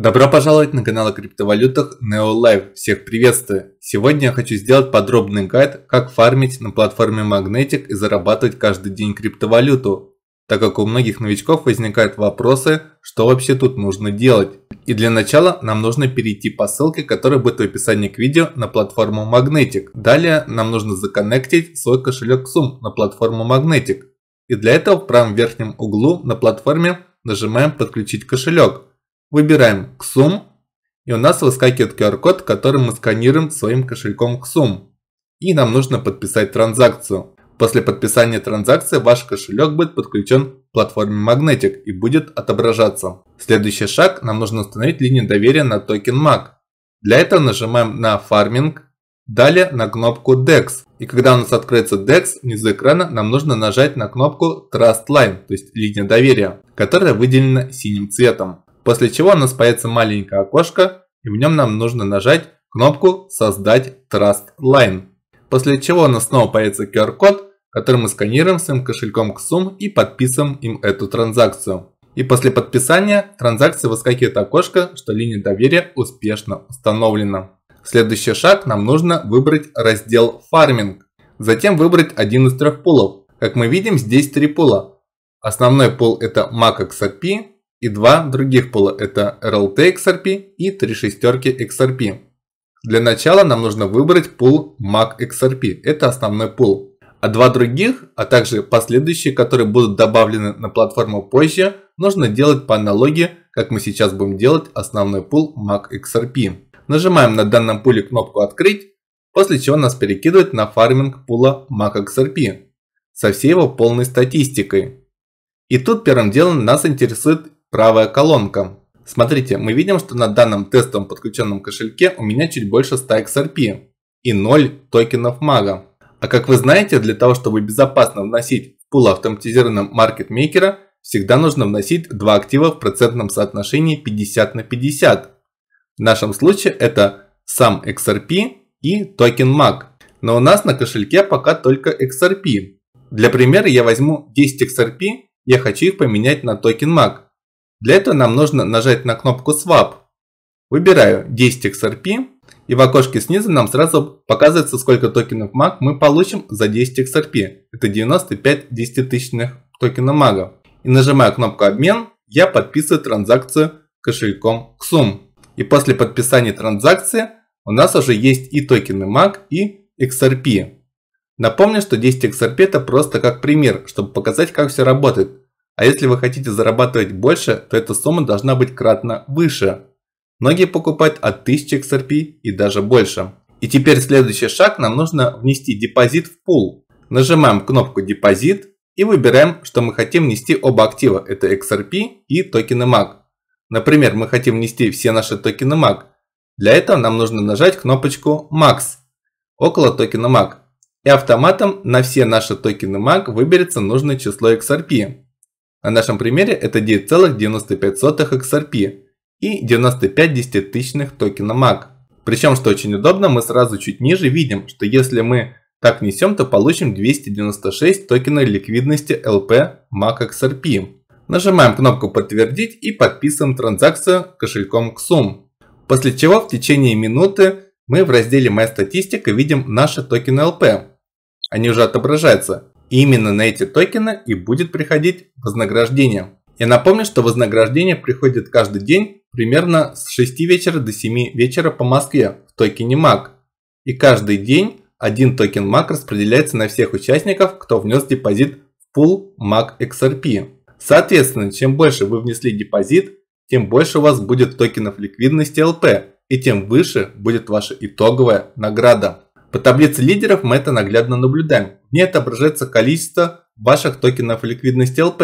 Добро пожаловать на канал о криптовалютах NeoLive. Всех приветствую! Сегодня я хочу сделать подробный гайд, как фармить на платформе Magnetic и зарабатывать каждый день криптовалюту, так как у многих новичков возникают вопросы, что вообще тут нужно делать. И для начала нам нужно перейти по ссылке, которая будет в описании к видео, на платформу Magnetic. Далее нам нужно законнектить свой кошелек Sum на платформу Magnetic. И для этого в правом верхнем углу на платформе нажимаем «Подключить кошелек» Выбираем XUM, и у нас выскакивает QR-код, который мы сканируем своим кошельком XUM. И нам нужно подписать транзакцию. После подписания транзакции ваш кошелек будет подключен к платформе Magnetic и будет отображаться. Следующий шаг, нам нужно установить линию доверия на токен MAG. Для этого нажимаем на Farming, далее на кнопку DEX. И когда у нас откроется DEX, внизу экрана нам нужно нажать на кнопку Trust Line, то есть линия доверия, которая выделена синим цветом после чего у нас появится маленькое окошко, и в нем нам нужно нажать кнопку «Создать Trust Line». После чего у нас снова появится QR-код, который мы сканируем своим кошельком XUM и подписываем им эту транзакцию. И после подписания транзакции выскакивает окошко, что линия доверия успешно установлена. Следующий шаг нам нужно выбрать раздел «Фарминг». Затем выбрать один из трех пулов. Как мы видим, здесь три пула. Основной пул это MAC XRP, и два других пула – это RLT XRP и 3 шестерки XRP. Для начала нам нужно выбрать пул MAC а XRP, это основной пул. А два других, а также последующие, которые будут добавлены на платформу позже, нужно делать по аналогии, как мы сейчас будем делать основной пул MAC а XRP. Нажимаем на данном пуле кнопку «Открыть», после чего нас перекидывает на фарминг пула MAC а XRP со всей его полной статистикой. И тут первым делом нас интересует правая колонка. Смотрите, мы видим, что на данном тестовом подключенном кошельке у меня чуть больше 100 XRP и 0 токенов мага. А как вы знаете, для того, чтобы безопасно вносить в пул автоматизированного маркетмейкера, всегда нужно вносить два актива в процентном соотношении 50 на 50. В нашем случае это сам XRP и токен MAG. Но у нас на кошельке пока только XRP. Для примера я возьму 10 XRP, я хочу их поменять на токен MAG. Для этого нам нужно нажать на кнопку Swap. Выбираю 10 XRP и в окошке снизу нам сразу показывается, сколько токенов MAG мы получим за 10 XRP. Это 95 десятитысячных токенов MAG. И нажимая кнопку «Обмен», я подписываю транзакцию кошельком XUM. И после подписания транзакции у нас уже есть и токены MAG, и XRP. Напомню, что 10 XRP это просто как пример, чтобы показать, как все работает. А если вы хотите зарабатывать больше, то эта сумма должна быть кратно выше. Многие покупают от 1000 XRP и даже больше. И теперь следующий шаг, нам нужно внести депозит в пул. Нажимаем кнопку «Депозит» и выбираем, что мы хотим внести оба актива. Это XRP и токены MAG. Например, мы хотим внести все наши токены MAG. Для этого нам нужно нажать кнопочку MAX около токена MAG. И автоматом на все наши токены MAG выберется нужное число XRP. На нашем примере это 9,95 XRP и 95 тысячных токена MAC. Причем, что очень удобно, мы сразу чуть ниже видим, что если мы так несем, то получим 296 токенов ликвидности LP MAC XRP. Нажимаем кнопку «Подтвердить» и подписываем транзакцию кошельком XUM. После чего в течение минуты мы в разделе «Моя статистика» видим наши токены LP. Они уже отображаются именно на эти токены и будет приходить вознаграждение. Я напомню, что вознаграждение приходит каждый день примерно с 6 вечера до 7 вечера по Москве в токене MAC. И каждый день один токен MAC распределяется на всех участников, кто внес депозит в пул MAC XRP. Соответственно, чем больше вы внесли депозит, тем больше у вас будет токенов ликвидности LP и тем выше будет ваша итоговая награда. По таблице лидеров мы это наглядно наблюдаем. В ней отображается количество ваших токенов ликвидности ЛП,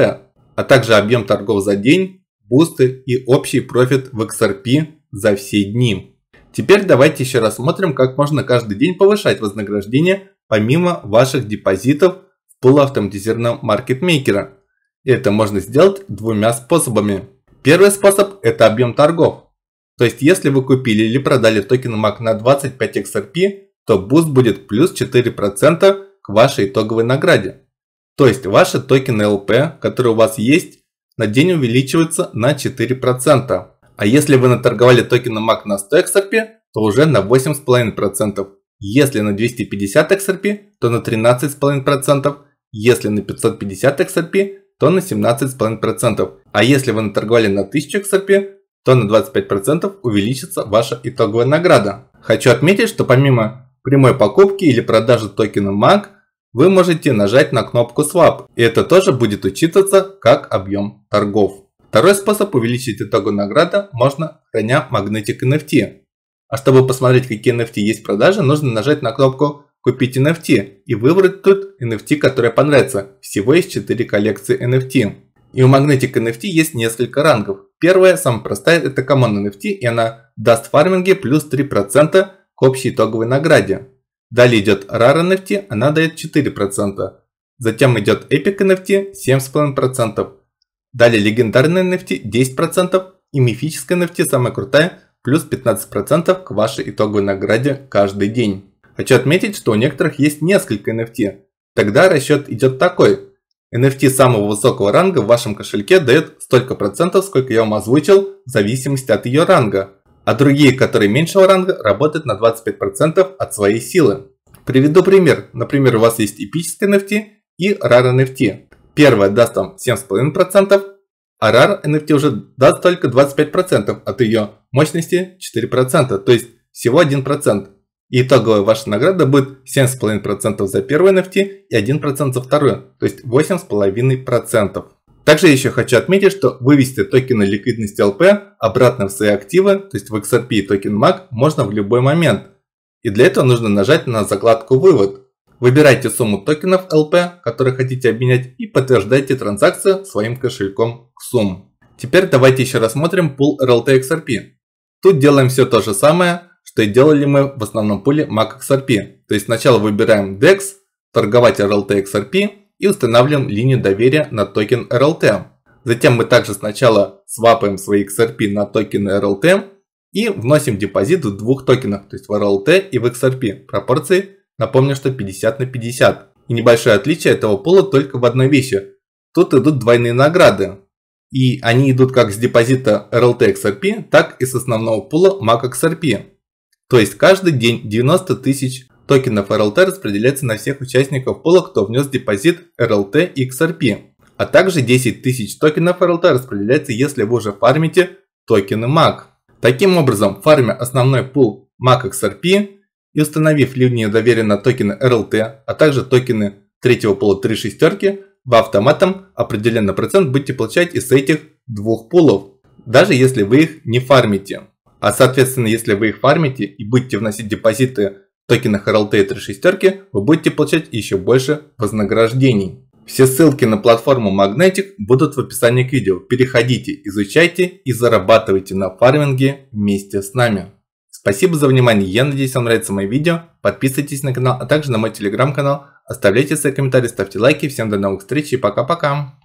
а также объем торгов за день, бусты и общий профит в XRP за все дни. Теперь давайте еще рассмотрим, как можно каждый день повышать вознаграждение помимо ваших депозитов в полуавтоматизированном маркетмейкера. И Это можно сделать двумя способами. Первый способ – это объем торгов. То есть, если вы купили или продали токен MAC на 25 XRP, то буст будет плюс 4% к вашей итоговой награде. То есть ваши токены LP, которые у вас есть, на день увеличиваются на 4%. А если вы наторговали токены MAC на 100 XRP, то уже на 8,5%. Если на 250 XRP, то на 13,5%. Если на 550 XRP, то на 17,5%. А если вы наторговали на 1000 XRP, то на 25% увеличится ваша итоговая награда. Хочу отметить, что помимо прямой покупки или продажи токена MAG вы можете нажать на кнопку Swap, и это тоже будет учитываться как объем торгов. Второй способ увеличить итоговую награду можно храня Magnetic NFT. А чтобы посмотреть, какие NFT есть в продаже, нужно нажать на кнопку «Купить NFT» и выбрать тут NFT, которая понравится. Всего есть 4 коллекции NFT. И у Magnetic NFT есть несколько рангов. Первая, самая простая, это Common NFT, и она даст фарминге плюс 3% к общей итоговой награде. Далее идет Rare NFT, она дает 4%. Затем идет Epic NFT 7,5%. Далее легендарная NFT 10% и мифическая NFT самая крутая плюс 15% к вашей итоговой награде каждый день. Хочу отметить, что у некоторых есть несколько NFT. Тогда расчет идет такой. NFT самого высокого ранга в вашем кошельке дает столько процентов, сколько я вам озвучил, в зависимости от ее ранга а другие, которые меньшего ранга, работают на 25% от своей силы. Приведу пример. Например, у вас есть эпическая NFT и Rare NFT. Первая даст вам 7,5%, а Rare NFT уже даст только 25% от ее мощности 4%, то есть всего 1%. И итоговая ваша награда будет 7,5% за первую NFT и 1% за вторую, то есть 8,5%. Также еще хочу отметить, что вывести токены ликвидности LP обратно в свои активы, то есть в XRP и токен MAC, можно в любой момент. И для этого нужно нажать на закладку «Вывод». Выбирайте сумму токенов LP, которые хотите обменять, и подтверждайте транзакцию своим кошельком XUM. Теперь давайте еще рассмотрим пул RLT XRP. Тут делаем все то же самое, что и делали мы в основном пуле MAC XRP. То есть сначала выбираем DEX, торговать RLT XRP, и устанавливаем линию доверия на токен RLT. Затем мы также сначала свапаем свои XRP на токены RLT и вносим депозит в двух токенах, то есть в RLT и в XRP. Пропорции, напомню, что 50 на 50. И небольшое отличие этого пула только в одной вещи. Тут идут двойные награды. И они идут как с депозита RLT XRP, так и с основного пула MAC XRP. То есть каждый день 90 тысяч Токенов RLT распределяется на всех участников пола, кто внес депозит RLT XRP. А также 10 тысяч токенов RLT распределяется, если вы уже фармите токены MAC. Таким образом, фармя основной пул MAC XRP и установив линию доверия на токены RLT, а также токены третьего пола 3 шестерки, в автоматом определенный процент будете получать из этих двух пулов, даже если вы их не фармите. А соответственно, если вы их фармите и будете вносить депозиты токенах на и 3 шестерки вы будете получать еще больше вознаграждений. Все ссылки на платформу Magnetic будут в описании к видео. Переходите, изучайте и зарабатывайте на фарминге вместе с нами. Спасибо за внимание, я надеюсь вам нравится мое видео, подписывайтесь на канал, а также на мой телеграм-канал, оставляйте свои комментарии, ставьте лайки, всем до новых встреч и пока-пока.